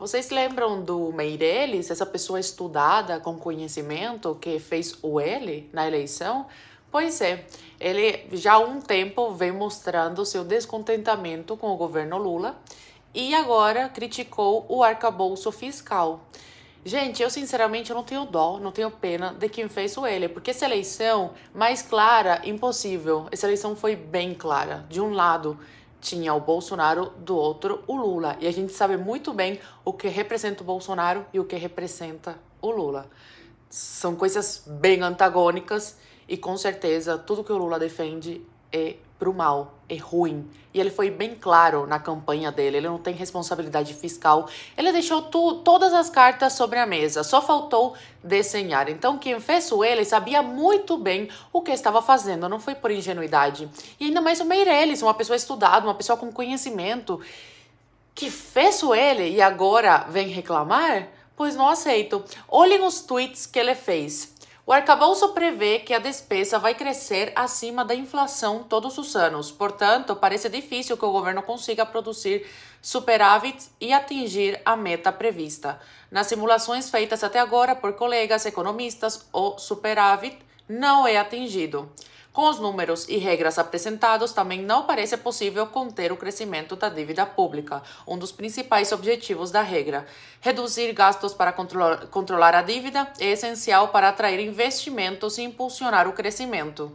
Vocês lembram do Meirelles, essa pessoa estudada com conhecimento que fez o L na eleição? Pois é, ele já há um tempo vem mostrando seu descontentamento com o governo Lula e agora criticou o arcabouço fiscal. Gente, eu sinceramente não tenho dó, não tenho pena de quem fez o ele, porque essa eleição mais clara, impossível. Essa eleição foi bem clara. De um lado, tinha o Bolsonaro, do outro o Lula. E a gente sabe muito bem o que representa o Bolsonaro e o que representa o Lula. São coisas bem antagônicas e com certeza tudo que o Lula defende é pro mal, é ruim. E ele foi bem claro na campanha dele, ele não tem responsabilidade fiscal. Ele deixou tu, todas as cartas sobre a mesa, só faltou desenhar. Então, quem fez o ele sabia muito bem o que estava fazendo, não foi por ingenuidade. E ainda mais o Meirelles, uma pessoa estudada, uma pessoa com conhecimento, que fez o ele e agora vem reclamar? Pois não aceito. Olhem os tweets que ele fez. O arcabouço prevê que a despesa vai crescer acima da inflação todos os anos. Portanto, parece difícil que o governo consiga produzir superávit e atingir a meta prevista. Nas simulações feitas até agora por colegas economistas, o superávit não é atingido. Com os números e regras apresentados, também não parece possível conter o crescimento da dívida pública, um dos principais objetivos da regra. Reduzir gastos para controlar a dívida é essencial para atrair investimentos e impulsionar o crescimento.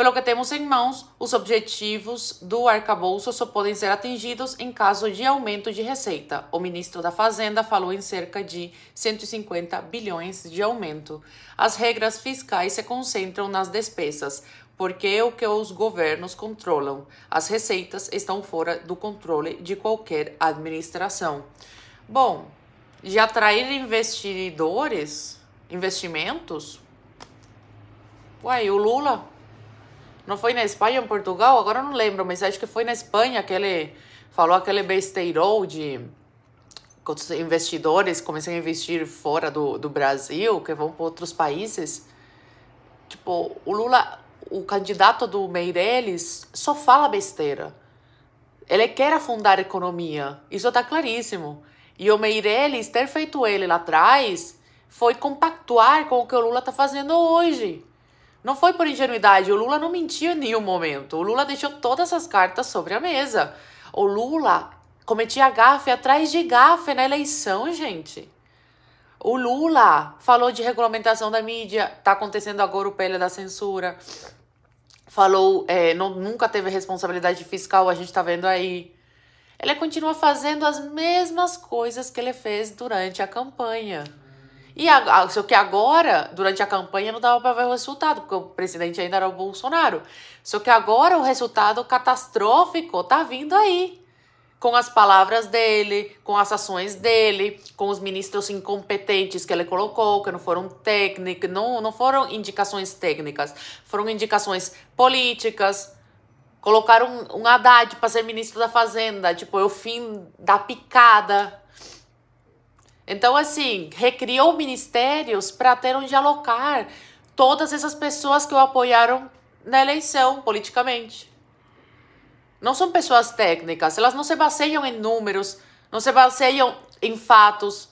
Pelo que temos em mãos, os objetivos do arcabouço só podem ser atingidos em caso de aumento de receita. O ministro da Fazenda falou em cerca de 150 bilhões de aumento. As regras fiscais se concentram nas despesas, porque é o que os governos controlam. As receitas estão fora do controle de qualquer administração. Bom, de atrair investidores, investimentos. Uai, o Lula não foi na Espanha ou em Portugal? Agora eu não lembro, mas acho que foi na Espanha que ele falou aquele besteiro de investidores começam a investir fora do, do Brasil, que vão para outros países. Tipo, o Lula, o candidato do Meirelles, só fala besteira. Ele quer afundar a economia. Isso está claríssimo. E o Meirelles ter feito ele lá atrás foi compactuar com o que o Lula está fazendo hoje. Não foi por ingenuidade, o Lula não mentiu em nenhum momento. O Lula deixou todas essas cartas sobre a mesa. O Lula cometia gafe atrás de gafe na eleição, gente. O Lula falou de regulamentação da mídia, tá acontecendo agora o pele da censura. Falou, é, não, nunca teve responsabilidade fiscal, a gente tá vendo aí. Ele continua fazendo as mesmas coisas que ele fez durante a campanha. E a, só que agora, durante a campanha, não dava para ver o resultado, porque o presidente ainda era o Bolsonaro. Só que agora o resultado catastrófico tá vindo aí. Com as palavras dele, com as ações dele, com os ministros incompetentes que ele colocou, que não foram técnicas não, não foram indicações técnicas, foram indicações políticas, colocaram um, um Haddad para ser ministro da Fazenda, tipo, é o fim da picada. Então, assim, recriou ministérios para ter onde alocar todas essas pessoas que o apoiaram na eleição politicamente. Não são pessoas técnicas, elas não se baseiam em números, não se baseiam em fatos.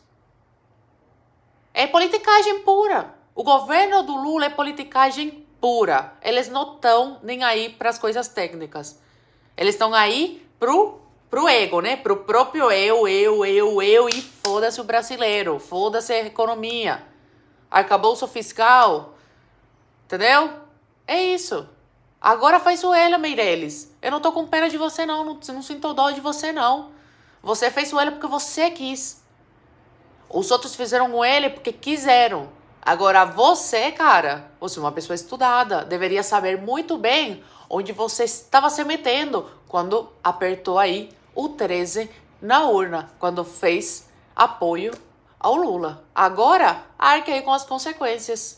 É politicagem pura. O governo do Lula é politicagem pura. Eles não estão nem aí para as coisas técnicas. Eles estão aí pro pro ego, né? Pro próprio eu, eu, eu, eu e foda-se o brasileiro, foda-se a economia. o fiscal, entendeu? É isso. Agora faz o L, Meirelles. Eu não tô com pena de você, não. Não, não sinto dó de você, não. Você fez o L porque você quis. Os outros fizeram o L porque quiseram. Agora, você, cara, você é uma pessoa estudada, deveria saber muito bem onde você estava se metendo quando apertou aí o 13 na urna, quando fez apoio ao Lula. Agora, arque aí com as consequências.